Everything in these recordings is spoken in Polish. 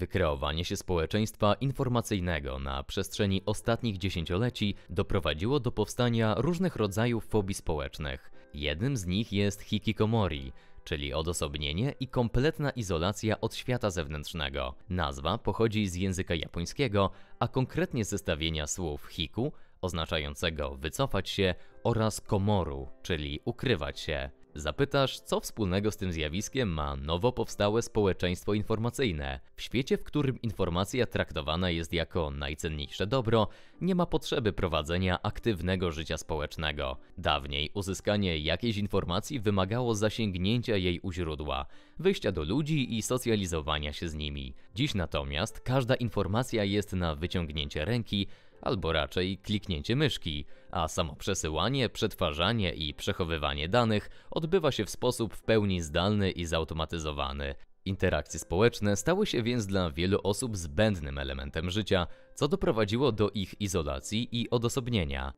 Wykreowanie się społeczeństwa informacyjnego na przestrzeni ostatnich dziesięcioleci doprowadziło do powstania różnych rodzajów fobii społecznych. Jednym z nich jest hikikomori, czyli odosobnienie i kompletna izolacja od świata zewnętrznego. Nazwa pochodzi z języka japońskiego, a konkretnie zestawienia słów hiku, oznaczającego wycofać się, oraz komoru, czyli ukrywać się. Zapytasz, co wspólnego z tym zjawiskiem ma nowo powstałe społeczeństwo informacyjne. W świecie, w którym informacja traktowana jest jako najcenniejsze dobro, nie ma potrzeby prowadzenia aktywnego życia społecznego. Dawniej uzyskanie jakiejś informacji wymagało zasięgnięcia jej u źródła, wyjścia do ludzi i socjalizowania się z nimi. Dziś natomiast każda informacja jest na wyciągnięcie ręki, albo raczej kliknięcie myszki, a samo przesyłanie, przetwarzanie i przechowywanie danych odbywa się w sposób w pełni zdalny i zautomatyzowany. Interakcje społeczne stały się więc dla wielu osób zbędnym elementem życia, co doprowadziło do ich izolacji i odosobnienia.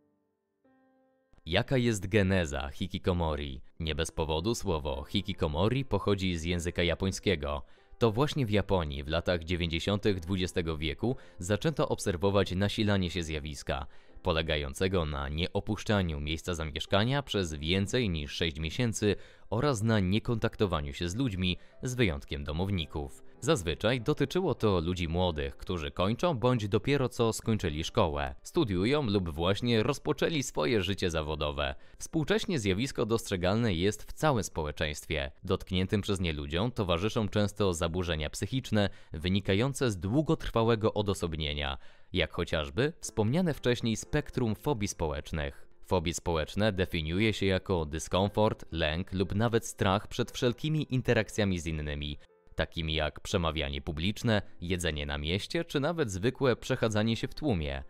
Jaka jest geneza hikikomori? Nie bez powodu słowo hikikomori pochodzi z języka japońskiego. To właśnie w Japonii w latach 90. XX wieku zaczęto obserwować nasilanie się zjawiska, polegającego na nieopuszczaniu miejsca zamieszkania przez więcej niż 6 miesięcy oraz na niekontaktowaniu się z ludźmi, z wyjątkiem domowników. Zazwyczaj dotyczyło to ludzi młodych, którzy kończą bądź dopiero co skończyli szkołę, studiują lub właśnie rozpoczęli swoje życie zawodowe. Współcześnie zjawisko dostrzegalne jest w całym społeczeństwie. Dotkniętym przez nie ludziom towarzyszą często zaburzenia psychiczne wynikające z długotrwałego odosobnienia, jak chociażby wspomniane wcześniej spektrum fobii społecznych. Fobie społeczne definiuje się jako dyskomfort, lęk lub nawet strach przed wszelkimi interakcjami z innymi, takimi jak przemawianie publiczne, jedzenie na mieście czy nawet zwykłe przechadzanie się w tłumie.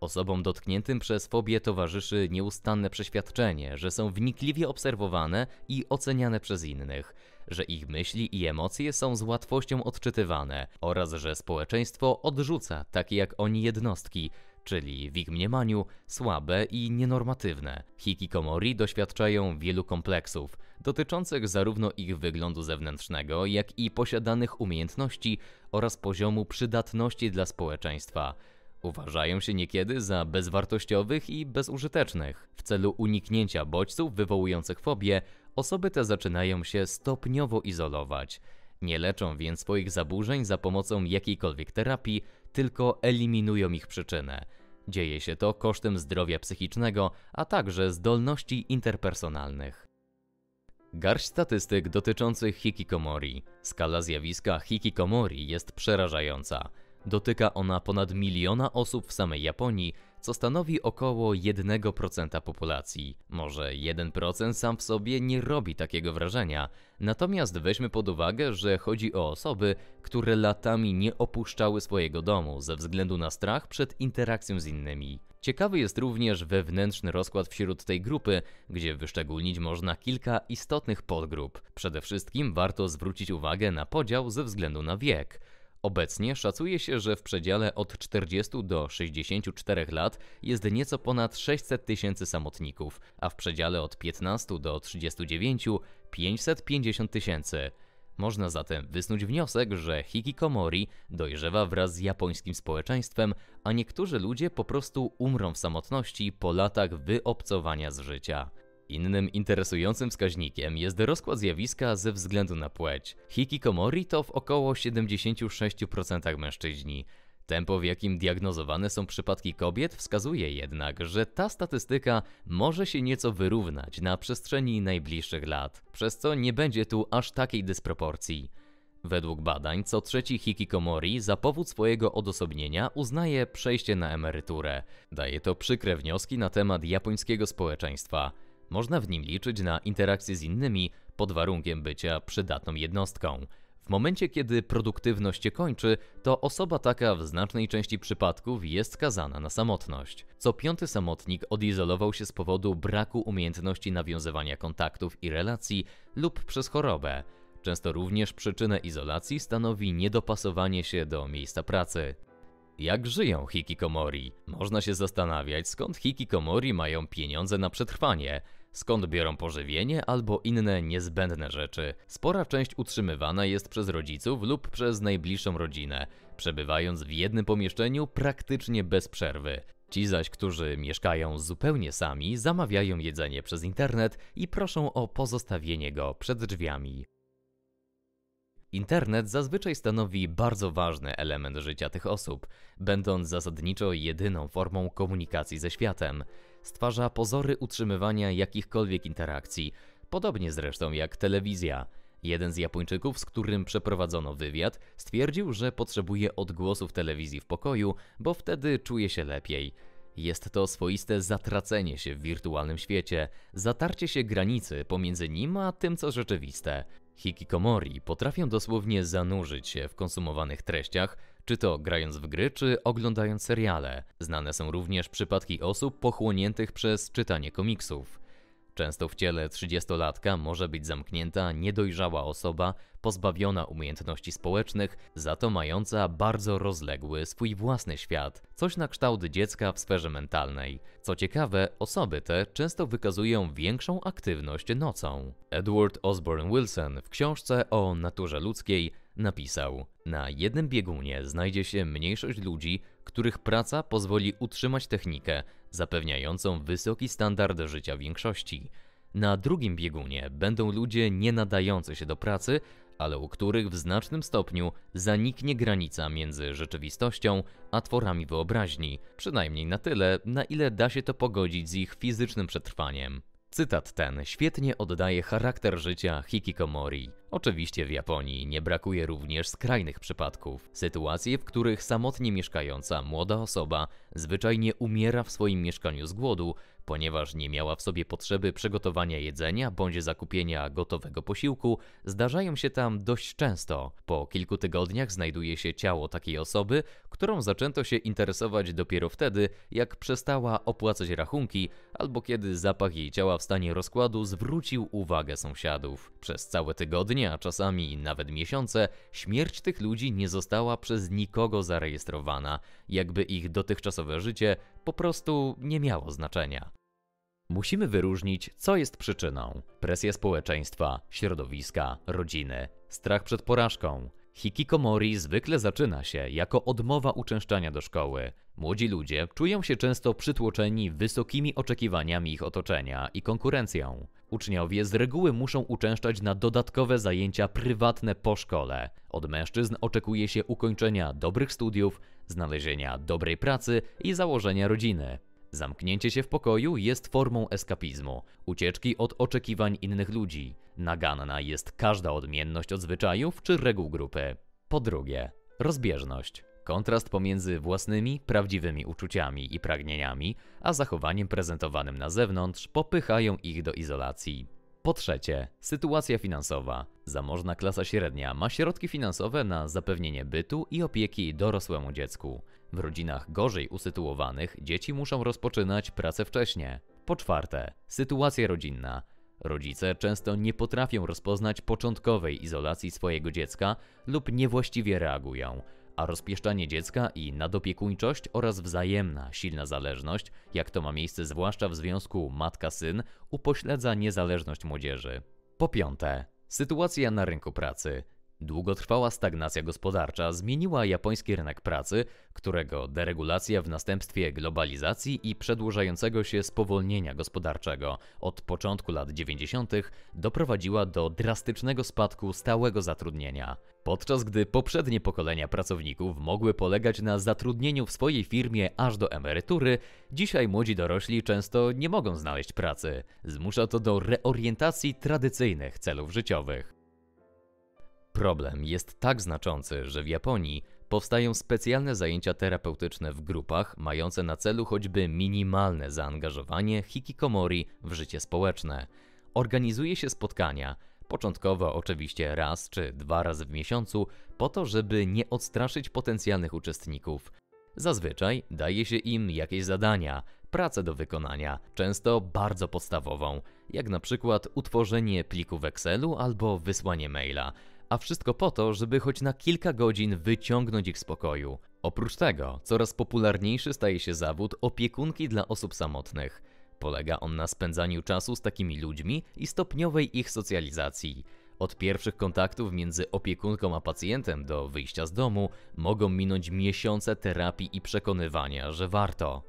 Osobom dotkniętym przez fobię towarzyszy nieustanne przeświadczenie, że są wnikliwie obserwowane i oceniane przez innych, że ich myśli i emocje są z łatwością odczytywane oraz że społeczeństwo odrzuca takie jak oni jednostki, czyli w ich mniemaniu słabe i nienormatywne. Hikikomori doświadczają wielu kompleksów, dotyczących zarówno ich wyglądu zewnętrznego, jak i posiadanych umiejętności oraz poziomu przydatności dla społeczeństwa. Uważają się niekiedy za bezwartościowych i bezużytecznych. W celu uniknięcia bodźców wywołujących fobię, osoby te zaczynają się stopniowo izolować – nie leczą więc swoich zaburzeń za pomocą jakiejkolwiek terapii, tylko eliminują ich przyczynę. Dzieje się to kosztem zdrowia psychicznego, a także zdolności interpersonalnych. Garść statystyk dotyczących hikikomori. Skala zjawiska hikikomori jest przerażająca. Dotyka ona ponad miliona osób w samej Japonii co stanowi około 1% populacji. Może 1% sam w sobie nie robi takiego wrażenia, natomiast weźmy pod uwagę, że chodzi o osoby, które latami nie opuszczały swojego domu ze względu na strach przed interakcją z innymi. Ciekawy jest również wewnętrzny rozkład wśród tej grupy, gdzie wyszczególnić można kilka istotnych podgrup. Przede wszystkim warto zwrócić uwagę na podział ze względu na wiek. Obecnie szacuje się, że w przedziale od 40 do 64 lat jest nieco ponad 600 tysięcy samotników, a w przedziale od 15 do 39 550 tysięcy. Można zatem wysnuć wniosek, że hikikomori dojrzewa wraz z japońskim społeczeństwem, a niektórzy ludzie po prostu umrą w samotności po latach wyobcowania z życia. Innym interesującym wskaźnikiem jest rozkład zjawiska ze względu na płeć. Hikikomori to w około 76% mężczyźni. Tempo, w jakim diagnozowane są przypadki kobiet, wskazuje jednak, że ta statystyka może się nieco wyrównać na przestrzeni najbliższych lat, przez co nie będzie tu aż takiej dysproporcji. Według badań, co trzeci hikikomori za powód swojego odosobnienia uznaje przejście na emeryturę. Daje to przykre wnioski na temat japońskiego społeczeństwa. Można w nim liczyć na interakcje z innymi pod warunkiem bycia przydatną jednostką. W momencie, kiedy produktywność się kończy, to osoba taka w znacznej części przypadków jest skazana na samotność. Co piąty samotnik odizolował się z powodu braku umiejętności nawiązywania kontaktów i relacji lub przez chorobę. Często również przyczynę izolacji stanowi niedopasowanie się do miejsca pracy. Jak żyją hikikomori? Można się zastanawiać, skąd hikikomori mają pieniądze na przetrwanie skąd biorą pożywienie albo inne niezbędne rzeczy. Spora część utrzymywana jest przez rodziców lub przez najbliższą rodzinę, przebywając w jednym pomieszczeniu praktycznie bez przerwy. Ci zaś, którzy mieszkają zupełnie sami, zamawiają jedzenie przez internet i proszą o pozostawienie go przed drzwiami. Internet zazwyczaj stanowi bardzo ważny element życia tych osób, będąc zasadniczo jedyną formą komunikacji ze światem stwarza pozory utrzymywania jakichkolwiek interakcji, podobnie zresztą jak telewizja. Jeden z Japończyków, z którym przeprowadzono wywiad, stwierdził, że potrzebuje odgłosów telewizji w pokoju, bo wtedy czuje się lepiej. Jest to swoiste zatracenie się w wirtualnym świecie, zatarcie się granicy pomiędzy nim a tym, co rzeczywiste. Hikikomori potrafią dosłownie zanurzyć się w konsumowanych treściach, czy to grając w gry, czy oglądając seriale. Znane są również przypadki osób pochłoniętych przez czytanie komiksów. Często w ciele 30-latka może być zamknięta niedojrzała osoba, pozbawiona umiejętności społecznych, za to mająca bardzo rozległy swój własny świat, coś na kształt dziecka w sferze mentalnej. Co ciekawe, osoby te często wykazują większą aktywność nocą. Edward Osborne Wilson w książce o naturze ludzkiej napisał: na jednym biegunie znajdzie się mniejszość ludzi, których praca pozwoli utrzymać technikę, zapewniającą wysoki standard życia większości. Na drugim biegunie będą ludzie nie nadający się do pracy, ale u których w znacznym stopniu zaniknie granica między rzeczywistością a tworami wyobraźni, przynajmniej na tyle, na ile da się to pogodzić z ich fizycznym przetrwaniem. Cytat ten świetnie oddaje charakter życia hikikomori. Oczywiście w Japonii nie brakuje również skrajnych przypadków, sytuacji, w których samotnie mieszkająca młoda osoba zwyczajnie umiera w swoim mieszkaniu z głodu, ponieważ nie miała w sobie potrzeby przygotowania jedzenia bądź zakupienia gotowego posiłku, zdarzają się tam dość często. Po kilku tygodniach znajduje się ciało takiej osoby, którą zaczęto się interesować dopiero wtedy, jak przestała opłacać rachunki albo kiedy zapach jej ciała w stanie rozkładu zwrócił uwagę sąsiadów. Przez całe tygodnie tygodnie, a czasami nawet miesiące, śmierć tych ludzi nie została przez nikogo zarejestrowana, jakby ich dotychczasowe życie po prostu nie miało znaczenia. Musimy wyróżnić, co jest przyczyną: presja społeczeństwa, środowiska, rodziny, strach przed porażką. Hikikomori zwykle zaczyna się jako odmowa uczęszczania do szkoły. Młodzi ludzie czują się często przytłoczeni wysokimi oczekiwaniami ich otoczenia i konkurencją. Uczniowie z reguły muszą uczęszczać na dodatkowe zajęcia prywatne po szkole. Od mężczyzn oczekuje się ukończenia dobrych studiów, znalezienia dobrej pracy i założenia rodziny. Zamknięcie się w pokoju jest formą eskapizmu, ucieczki od oczekiwań innych ludzi. Naganna jest każda odmienność od zwyczajów czy reguł grupy. Po drugie, rozbieżność. Kontrast pomiędzy własnymi, prawdziwymi uczuciami i pragnieniami, a zachowaniem prezentowanym na zewnątrz popychają ich do izolacji. Po trzecie, sytuacja finansowa. Zamożna klasa średnia ma środki finansowe na zapewnienie bytu i opieki dorosłemu dziecku. W rodzinach gorzej usytuowanych dzieci muszą rozpoczynać pracę wcześniej. Po czwarte, sytuacja rodzinna. Rodzice często nie potrafią rozpoznać początkowej izolacji swojego dziecka lub niewłaściwie reagują a rozpieszczanie dziecka i nadopiekuńczość oraz wzajemna, silna zależność, jak to ma miejsce zwłaszcza w związku matka-syn, upośledza niezależność młodzieży. Po piąte, sytuacja na rynku pracy. Długotrwała stagnacja gospodarcza zmieniła japoński rynek pracy, którego deregulacja w następstwie globalizacji i przedłużającego się spowolnienia gospodarczego od początku lat 90. doprowadziła do drastycznego spadku stałego zatrudnienia. Podczas gdy poprzednie pokolenia pracowników mogły polegać na zatrudnieniu w swojej firmie aż do emerytury, dzisiaj młodzi dorośli często nie mogą znaleźć pracy. Zmusza to do reorientacji tradycyjnych celów życiowych. Problem jest tak znaczący, że w Japonii powstają specjalne zajęcia terapeutyczne w grupach mające na celu choćby minimalne zaangażowanie hikikomori w życie społeczne. Organizuje się spotkania, początkowo oczywiście raz czy dwa razy w miesiącu, po to, żeby nie odstraszyć potencjalnych uczestników. Zazwyczaj daje się im jakieś zadania, pracę do wykonania, często bardzo podstawową, jak na przykład utworzenie pliku w Excelu albo wysłanie maila a wszystko po to, żeby choć na kilka godzin wyciągnąć ich z pokoju. Oprócz tego, coraz popularniejszy staje się zawód opiekunki dla osób samotnych. Polega on na spędzaniu czasu z takimi ludźmi i stopniowej ich socjalizacji. Od pierwszych kontaktów między opiekunką a pacjentem do wyjścia z domu mogą minąć miesiące terapii i przekonywania, że warto.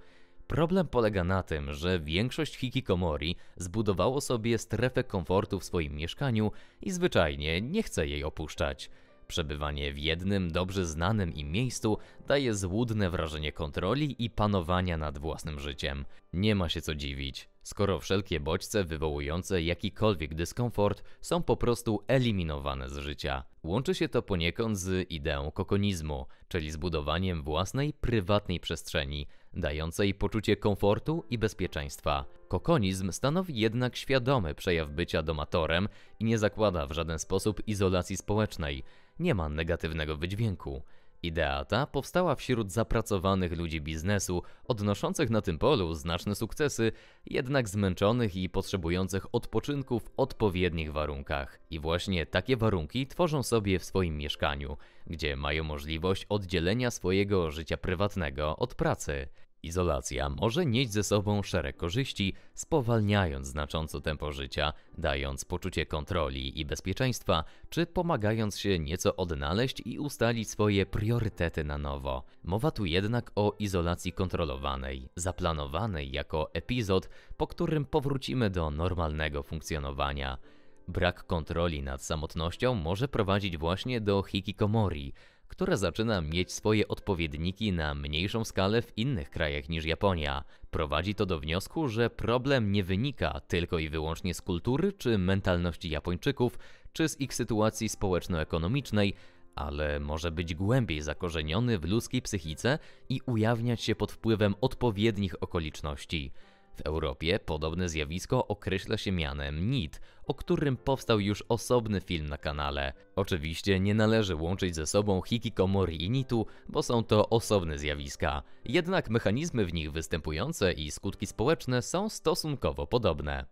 Problem polega na tym, że większość hikikomori zbudowało sobie strefę komfortu w swoim mieszkaniu i zwyczajnie nie chce jej opuszczać. Przebywanie w jednym, dobrze znanym im miejscu daje złudne wrażenie kontroli i panowania nad własnym życiem. Nie ma się co dziwić, skoro wszelkie bodźce wywołujące jakikolwiek dyskomfort są po prostu eliminowane z życia. Łączy się to poniekąd z ideą kokonizmu, czyli zbudowaniem własnej, prywatnej przestrzeni, dającej poczucie komfortu i bezpieczeństwa. Kokonizm stanowi jednak świadomy przejaw bycia domatorem i nie zakłada w żaden sposób izolacji społecznej, nie ma negatywnego wydźwięku. Idea ta powstała wśród zapracowanych ludzi biznesu, odnoszących na tym polu znaczne sukcesy, jednak zmęczonych i potrzebujących odpoczynku w odpowiednich warunkach. I właśnie takie warunki tworzą sobie w swoim mieszkaniu, gdzie mają możliwość oddzielenia swojego życia prywatnego od pracy. Izolacja może nieść ze sobą szereg korzyści, spowalniając znacząco tempo życia, dając poczucie kontroli i bezpieczeństwa, czy pomagając się nieco odnaleźć i ustalić swoje priorytety na nowo. Mowa tu jednak o izolacji kontrolowanej, zaplanowanej jako epizod, po którym powrócimy do normalnego funkcjonowania. Brak kontroli nad samotnością może prowadzić właśnie do hikikomori, która zaczyna mieć swoje odpowiedniki na mniejszą skalę w innych krajach niż Japonia. Prowadzi to do wniosku, że problem nie wynika tylko i wyłącznie z kultury czy mentalności Japończyków, czy z ich sytuacji społeczno-ekonomicznej, ale może być głębiej zakorzeniony w ludzkiej psychice i ujawniać się pod wpływem odpowiednich okoliczności. W Europie podobne zjawisko określa się mianem NIT, o którym powstał już osobny film na kanale. Oczywiście nie należy łączyć ze sobą hikikomori i nitu, bo są to osobne zjawiska. Jednak mechanizmy w nich występujące i skutki społeczne są stosunkowo podobne.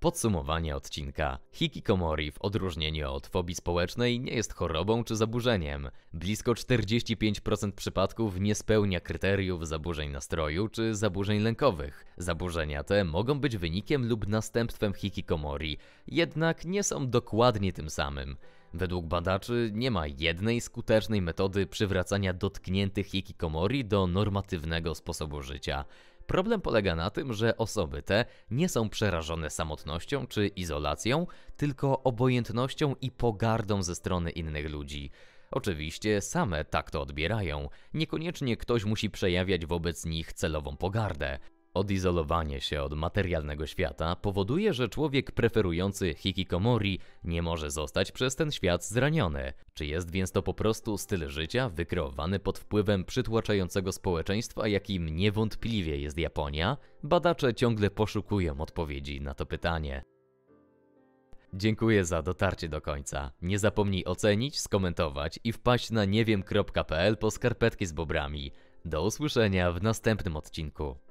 Podsumowanie odcinka. Hikikomori w odróżnieniu od fobii społecznej nie jest chorobą czy zaburzeniem. Blisko 45% przypadków nie spełnia kryteriów zaburzeń nastroju czy zaburzeń lękowych. Zaburzenia te mogą być wynikiem lub następstwem hikikomori, jednak nie są dokładnie tym samym. Według badaczy nie ma jednej skutecznej metody przywracania dotkniętych hikikomori do normatywnego sposobu życia. Problem polega na tym, że osoby te nie są przerażone samotnością czy izolacją, tylko obojętnością i pogardą ze strony innych ludzi. Oczywiście same tak to odbierają, niekoniecznie ktoś musi przejawiać wobec nich celową pogardę. Odizolowanie się od materialnego świata powoduje, że człowiek preferujący hikikomori nie może zostać przez ten świat zraniony. Czy jest więc to po prostu styl życia wykreowany pod wpływem przytłaczającego społeczeństwa, jakim niewątpliwie jest Japonia? Badacze ciągle poszukują odpowiedzi na to pytanie. Dziękuję za dotarcie do końca. Nie zapomnij ocenić, skomentować i wpaść na niewiem.pl po skarpetki z bobrami. Do usłyszenia w następnym odcinku.